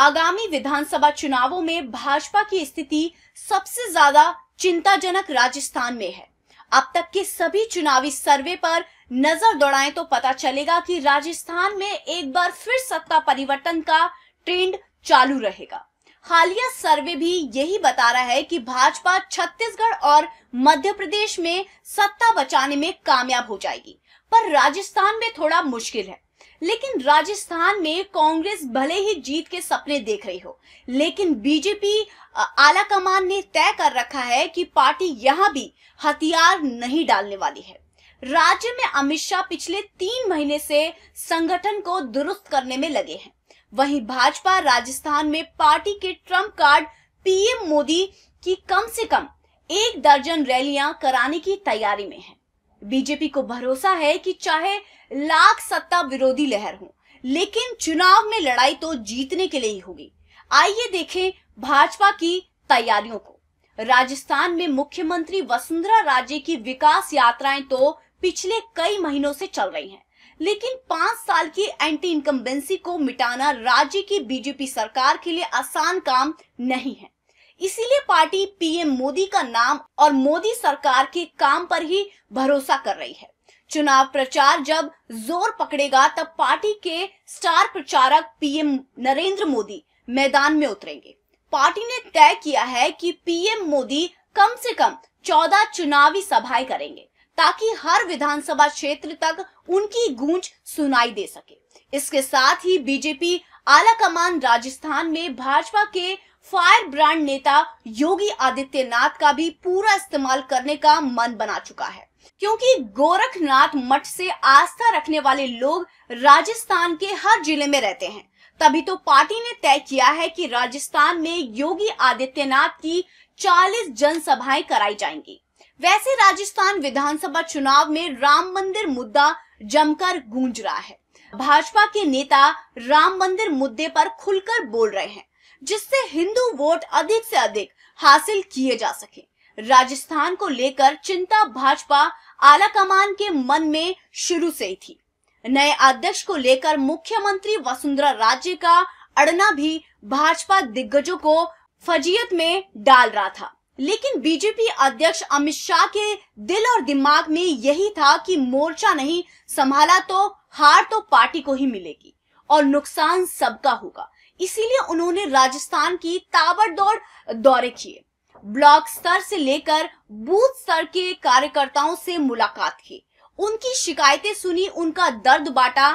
आगामी विधानसभा चुनावों में भाजपा की स्थिति सबसे ज्यादा चिंताजनक राजस्थान में है अब तक के सभी चुनावी सर्वे पर नजर दौड़ाएं तो पता चलेगा कि राजस्थान में एक बार फिर सत्ता परिवर्तन का ट्रेंड चालू रहेगा हालिया सर्वे भी यही बता रहा है कि भाजपा छत्तीसगढ़ और मध्य प्रदेश में सत्ता बचाने में कामयाब हो जाएगी पर राजस्थान में थोड़ा मुश्किल है लेकिन राजस्थान में कांग्रेस भले ही जीत के सपने देख रही हो लेकिन बीजेपी आला कमान ने तय कर रखा है कि पार्टी यहां भी हथियार नहीं डालने वाली है राज्य में अमित शाह पिछले तीन महीने से संगठन को दुरुस्त करने में लगे हैं वहीं भाजपा राजस्थान में पार्टी के ट्रम्प कार्ड पीएम मोदी की कम से कम एक दर्जन रैलियां कराने की तैयारी में है बीजेपी को भरोसा है कि चाहे लाख सत्ता विरोधी लहर हो लेकिन चुनाव में लड़ाई तो जीतने के लिए ही होगी आइए देखें भाजपा की तैयारियों को राजस्थान में मुख्यमंत्री वसुंधरा राजे की विकास यात्राएं तो पिछले कई महीनों से चल रही हैं लेकिन पांच साल की एंटी इनकम्बेंसी को मिटाना राज्य की बीजेपी सरकार के लिए आसान काम नहीं है इसीलिए पार्टी पीएम मोदी का नाम और मोदी सरकार के काम पर ही भरोसा कर रही है चुनाव प्रचार जब जोर पकड़ेगा तब पार्टी के स्टार प्रचारक पीएम नरेंद्र मोदी मैदान में उतरेंगे पार्टी ने तय किया है कि पीएम मोदी कम से कम चौदह चुनावी सभाएं करेंगे ताकि हर विधानसभा क्षेत्र तक उनकी गूंज सुनाई दे सके इसके साथ ही बीजेपी आला कमान राजस्थान में भाजपा के फायर ब्रांड नेता योगी आदित्यनाथ का भी पूरा इस्तेमाल करने का मन बना चुका है क्योंकि गोरखनाथ मठ से आस्था रखने वाले लोग राजस्थान के हर जिले में रहते हैं तभी तो पार्टी ने तय किया है कि राजस्थान में योगी आदित्यनाथ की 40 जनसभाएं कराई जाएंगी वैसे राजस्थान विधानसभा चुनाव में राम मंदिर मुद्दा जमकर गूंज रहा है भाजपा के नेता राम मंदिर मुद्दे पर खुलकर बोल रहे हैं जिससे हिंदू वोट अधिक से अधिक हासिल किए जा सके राजस्थान को लेकर चिंता भाजपा आला कमान के मन में शुरू से ही थी नए अध्यक्ष को लेकर मुख्यमंत्री वसुंधरा राजे का अड़ना भी भाजपा दिग्गजों को फजीयत में डाल रहा था लेकिन बीजेपी अध्यक्ष अमित शाह के दिल और दिमाग में यही था कि मोर्चा नहीं संभाला तो हार तो पार्टी को ही मिलेगी और नुकसान सबका होगा इसीलिए उन्होंने राजस्थान की ताबड़तोड़ दौरे किए ब्लॉक स्तर से लेकर बूथ स्तर के कार्यकर्ताओं से मुलाकात की उनकी शिकायतें सुनी उनका दर्द बांटा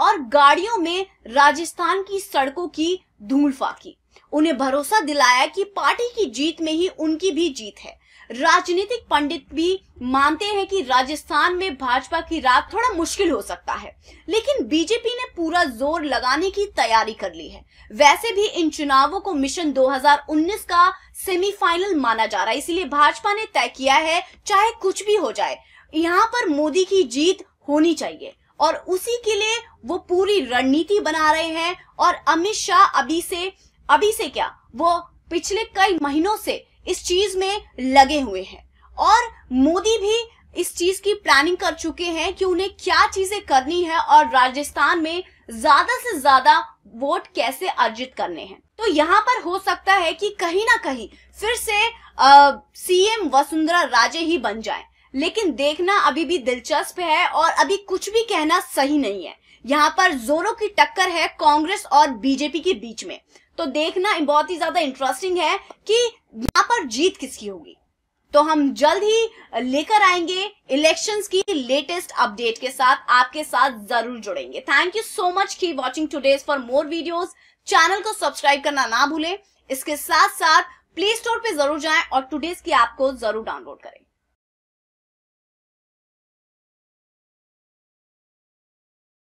और गाड़ियों में राजस्थान की सड़कों की धूल फाकी उन्हें भरोसा दिलाया कि पार्टी की जीत में ही उनकी भी जीत है राजनीतिक पंडित भी मानते हैं कि राजस्थान में भाजपा की रात थोड़ा मुश्किल हो सकता है लेकिन बीजेपी ने पूरा जोर लगाने की तैयारी कर ली है वैसे भी इन चुनावों को मिशन 2019 का सेमीफाइनल माना जा रहा है इसलिए भाजपा ने तय किया है चाहे कुछ भी हो जाए यहाँ पर मोदी की जीत होनी चाहिए और उसी के लिए वो पूरी रणनीति बना रहे हैं और अमित शाह अभी से अभी से क्या वो पिछले कई महीनों से इस चीज में लगे हुए हैं और मोदी भी इस चीज की प्लानिंग कर चुके हैं कि उन्हें क्या चीजें करनी है और राजस्थान में ज्यादा से ज्यादा वोट कैसे अर्जित करने हैं तो यहाँ पर हो सकता है कि कहीं ना कहीं फिर से सीएम वसुंधरा राजे ही बन जाए लेकिन देखना अभी भी दिलचस्प है और अभी कुछ भी कहना सही नहीं है यहाँ पर जोरों की टक्कर है कांग्रेस और बीजेपी के बीच में तो देखना बहुत ही ज्यादा इंटरेस्टिंग है कि यहाँ पर जीत किसकी होगी तो हम जल्द ही लेकर आएंगे इलेक्शंस की लेटेस्ट अपडेट के साथ आपके साथ जरूर जुड़ेंगे थैंक यू सो मच की watching today's for more videos channel को सब्सक्राइब करना ना भूलें इसके साथ साथ प्ले स्टोर पे जरूर जाएं और टूडेज की ऐप को जरूर डाउनलोड करें